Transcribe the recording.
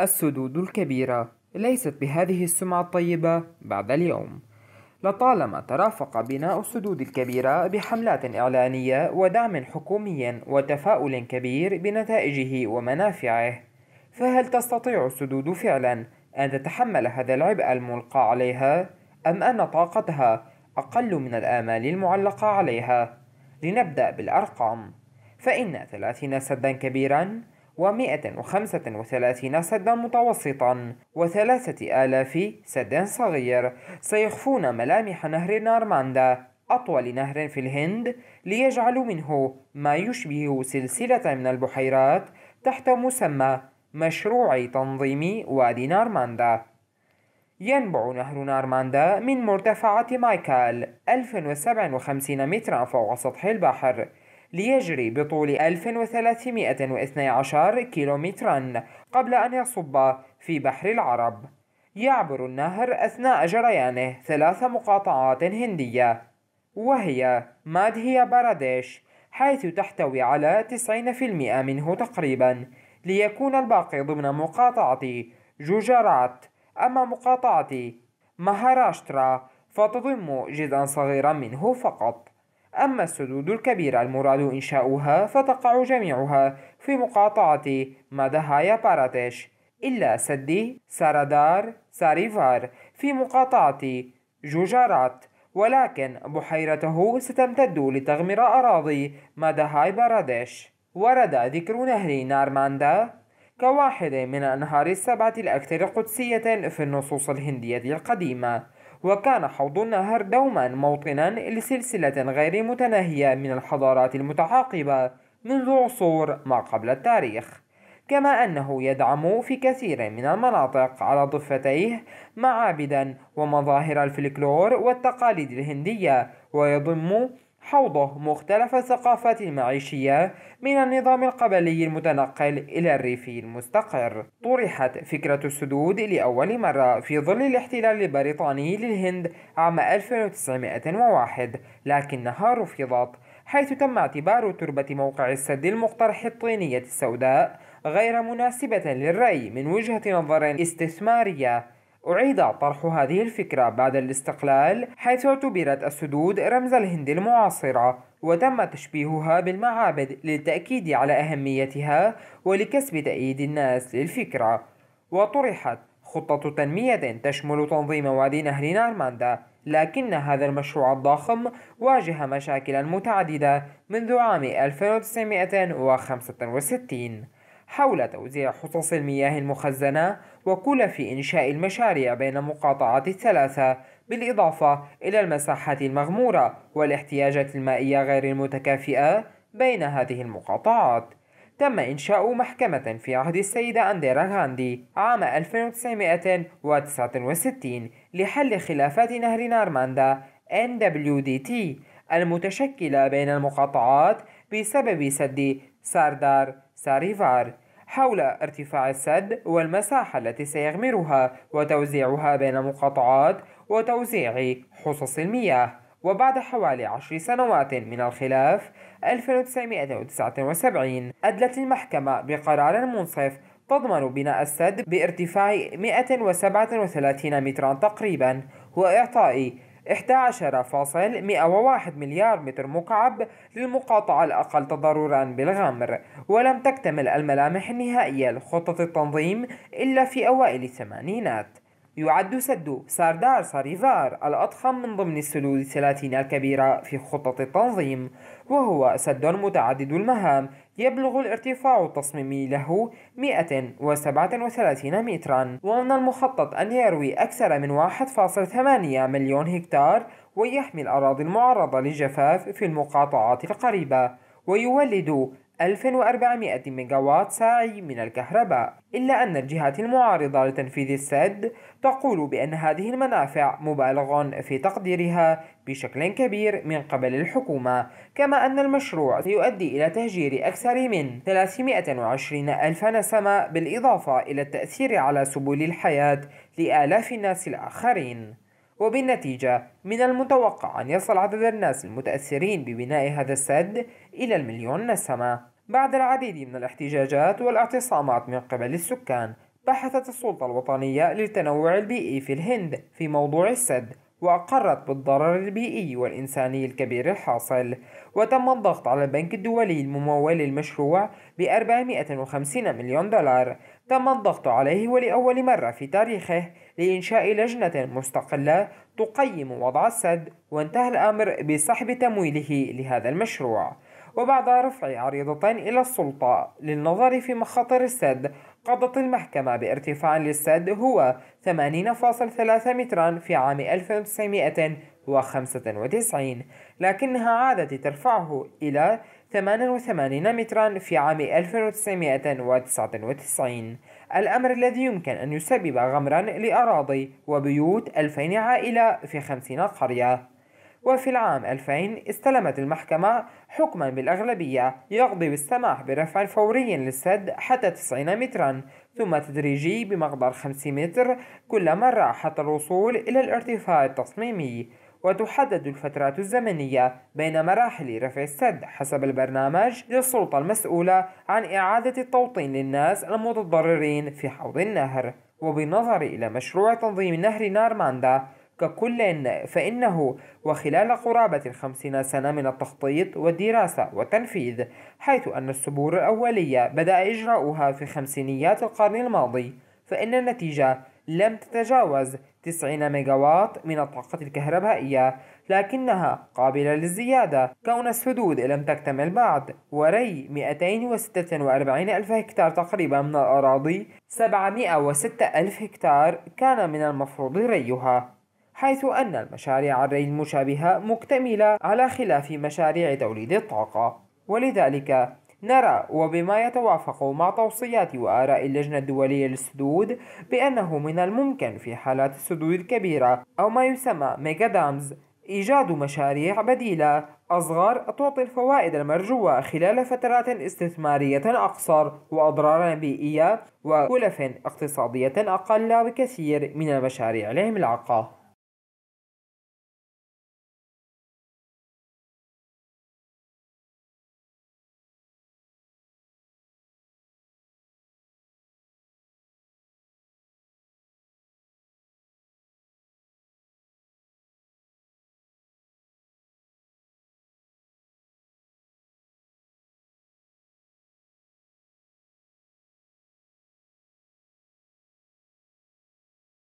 السدود الكبيرة ليست بهذه السمعة الطيبة بعد اليوم لطالما ترافق بناء السدود الكبيرة بحملات إعلانية ودعم حكومي وتفاؤل كبير بنتائجه ومنافعه فهل تستطيع السدود فعلا أن تتحمل هذا العبء الملقى عليها أم أن طاقتها أقل من الآمال المعلقة عليها؟ لنبدأ بالأرقام فإن 30 سدا كبيرا و135 سدا متوسطا و3000 سد صغير سيخفون ملامح نهر نارماندا أطول نهر في الهند ليجعلوا منه ما يشبه سلسلة من البحيرات تحت مسمى مشروع تنظيم وادي نارماندا ينبع نهر نارماندا من مرتفعات مايكال 1057 مترا فوق سطح البحر ليجري بطول 1312 كيلومترا قبل أن يصب في بحر العرب يعبر النهر أثناء جريانه ثلاث مقاطعات هندية وهي مادهيا باراديش حيث تحتوي على 90% منه تقريبا ليكون الباقي ضمن مقاطعة جوجرات أما مقاطعة مهاراشترا فتضم جزءا صغيرا منه فقط أما السدود الكبيرة المراد إنشاؤها فتقع جميعها في مقاطعة مدهايا باراتيش إلا سد سارادار ساريفار في مقاطعة جوجارات ولكن بحيرته ستمتد لتغمر أراضي مدهاي باراديش ورد ذكر نهر نارماندا كواحد من أنهار السبعة الأكثر قدسية في النصوص الهندية القديمة وكان حوض النهر دوما موطنا لسلسلة غير متناهية من الحضارات المتعاقبة منذ عصور ما قبل التاريخ كما أنه يدعم في كثير من المناطق على ضفتيه معابدا ومظاهر الفلكلور والتقاليد الهندية ويضم حوضه مختلف الثقافات المعيشية من النظام القبلي المتنقل إلى الريفي المستقر طرحت فكرة السدود لأول مرة في ظل الاحتلال البريطاني للهند عام 1901 لكنها رفضت حيث تم اعتبار تربة موقع السد المقترح الطينية السوداء غير مناسبة للري من وجهة نظر استثمارية أعيد طرح هذه الفكرة بعد الاستقلال حيث اعتبرت السدود رمز الهند المعاصرة وتم تشبيهها بالمعابد للتأكيد على أهميتها ولكسب تأييد الناس للفكرة وطرحت خطة تنمية تشمل تنظيم وادي نهر نارماندا لكن هذا المشروع الضخم واجه مشاكل متعددة منذ عام 1965 حول توزيع حصص المياه المخزنة وكل في إنشاء المشاريع بين المقاطعات الثلاثة بالإضافة إلى المساحات المغمورة والاحتياجات المائية غير المتكافئة بين هذه المقاطعات تم إنشاء محكمة في عهد السيدة أنديرا غاندي عام 1969 لحل خلافات نهر نارماندا NWDT المتشكلة بين المقاطعات بسبب سد ساردار ساريفار حول ارتفاع السد والمساحة التي سيغمرها وتوزيعها بين مقاطعات وتوزيع حصص المياه وبعد حوالي عشر سنوات من الخلاف 1979 أدلت المحكمة بقرار منصف تضمن بناء السد بارتفاع 137 مترا تقريبا وإعطاء 11.101 مليار متر مكعب للمقاطعة الأقل تضررا بالغمر ولم تكتمل الملامح النهائية لخطة التنظيم إلا في أوائل الثمانينات يعد سد ساردار ساريفار الأضخم من ضمن الثلاثين الكبيرة في خطة التنظيم وهو سد متعدد المهام يبلغ الارتفاع التصميمي له 137 مترا ومن المخطط أن يروي أكثر من 1.8 مليون هكتار ويحمي الأراضي المعرضة للجفاف في المقاطعات القريبة ويولد 2400 ميجاوات ساعي من الكهرباء إلا أن الجهات المعارضة لتنفيذ السد تقول بأن هذه المنافع مبالغ في تقديرها بشكل كبير من قبل الحكومة كما أن المشروع سيؤدي إلى تهجير أكثر من 320 ألف نسمة بالإضافة إلى التأثير على سبل الحياة لآلاف الناس الآخرين وبالنتيجة من المتوقع أن يصل عدد الناس المتأثرين ببناء هذا السد إلى المليون نسمة بعد العديد من الاحتجاجات والاعتصامات من قبل السكان بحثت السلطة الوطنية للتنوع البيئي في الهند في موضوع السد وأقرت بالضرر البيئي والإنساني الكبير الحاصل وتم الضغط على البنك الدولي الممول للمشروع ب 450 مليون دولار تم الضغط عليه ولأول مرة في تاريخه لإنشاء لجنة مستقلة تقيم وضع السد وانتهى الأمر بسحب تمويله لهذا المشروع وبعد رفع عريضتين إلى السلطة للنظر في مخاطر السد قضت المحكمة بارتفاع للسد هو 80.3 مترا في عام 1995 لكنها عادت ترفعه إلى 88 مترا في عام 1999 الأمر الذي يمكن أن يسبب غمرا لأراضي وبيوت 2000 عائلة في 50 قرية وفي العام 2000 استلمت المحكمة حكما بالأغلبية يقضي بالسماح برفع فوري للسد حتى 90 مترا ثم تدريجي بمقدار 50 متر كل مرة حتى الوصول إلى الارتفاع التصميمي وتحدد الفترات الزمنية بين مراحل رفع السد حسب البرنامج للسلطة المسؤولة عن إعادة التوطين للناس المتضررين في حوض النهر وبالنظر إلى مشروع تنظيم نهر نارماندا ككل فإنه وخلال قرابة خمسين سنة من التخطيط والدراسة والتنفيذ حيث أن السبور الأولية بدأ إجراؤها في خمسينيات القرن الماضي فإن النتيجة لم تتجاوز 90 ميجاوات من الطاقة الكهربائية لكنها قابلة للزيادة كون السدود لم تكتمل بعد وري 246 ألف هكتار تقريبا من الأراضي 706 ألف هكتار كان من المفروض ريها حيث أن المشاريع الري المشابهة مكتملة على خلاف مشاريع توليد الطاقة ولذلك نرى وبما يتوافق مع توصيات وآراء اللجنة الدولية للسدود بأنه من الممكن في حالات السدود الكبيرة أو ما يسمى ميجا دامز إيجاد مشاريع بديلة أصغر تعطي الفوائد المرجوة خلال فترات استثمارية أقصر وأضرار بيئية وكلف اقتصادية أقل بكثير من المشاريع العملاقة